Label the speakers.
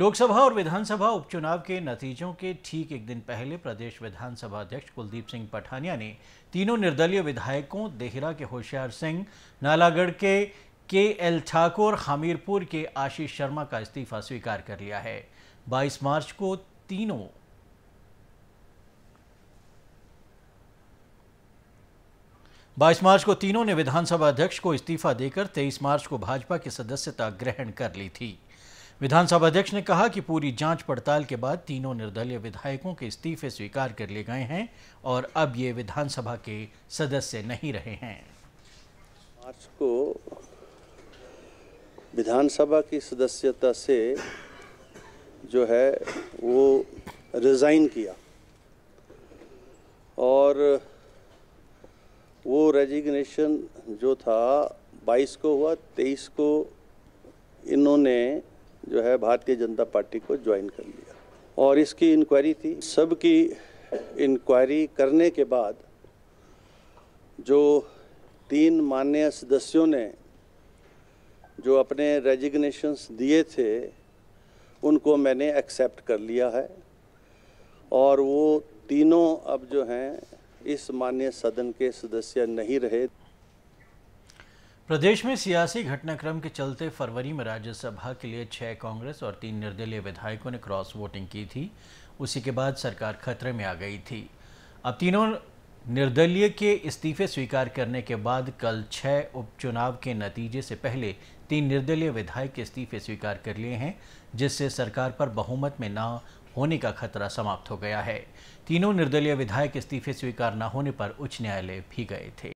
Speaker 1: लोकसभा और विधानसभा उपचुनाव के नतीजों के ठीक एक दिन पहले प्रदेश विधानसभा अध्यक्ष कुलदीप सिंह पठानिया ने तीनों निर्दलीय विधायकों देहरा के होशियार सिंह नालागढ़ के के एल ठाकुर हमीरपुर के आशीष शर्मा का इस्तीफा स्वीकार कर लिया है 22 मार्च को तीनों बाईस मार्च को तीनों ने विधानसभा अध्यक्ष को इस्तीफा देकर 23 मार्च को भाजपा की सदस्यता ग्रहण कर ली थी विधानसभा अध्यक्ष ने कहा कि पूरी जांच पड़ताल के बाद तीनों निर्दलीय विधायकों के इस्तीफे स्वीकार कर लिए गए हैं और अब ये विधानसभा के सदस्य नहीं रहे हैं
Speaker 2: मार्च को विधानसभा की सदस्यता से जो है वो रिज़ाइन किया और वो रेजिग्नेशन जो था 22 को हुआ 23 को इन्होंने जो है भारतीय जनता पार्टी को ज्वाइन कर लिया और इसकी इंक्वायरी थी सबकी इंक्वायरी करने के बाद जो तीन मान्य सदस्यों ने जो अपने रेजिग्नेशंस दिए थे उनको मैंने एक्सेप्ट कर लिया है और वो तीनों अब जो हैं इस मान्य सदन के सदस्य नहीं रहे
Speaker 1: प्रदेश में सियासी घटनाक्रम के चलते फरवरी में राज्यसभा के लिए छह कांग्रेस और तीन निर्दलीय विधायकों ने क्रॉस वोटिंग की थी उसी के बाद सरकार खतरे में आ गई थी अब तीनों निर्दलीय के इस्तीफे स्वीकार करने के बाद कल छह उपचुनाव के नतीजे से पहले तीन निर्दलीय विधायक इस्तीफे स्वीकार कर लिए हैं जिससे सरकार पर बहुमत में न होने का खतरा समाप्त हो गया है तीनों निर्दलीय विधायक इस्तीफे स्वीकार न होने पर उच्च न्यायालय भी गए थे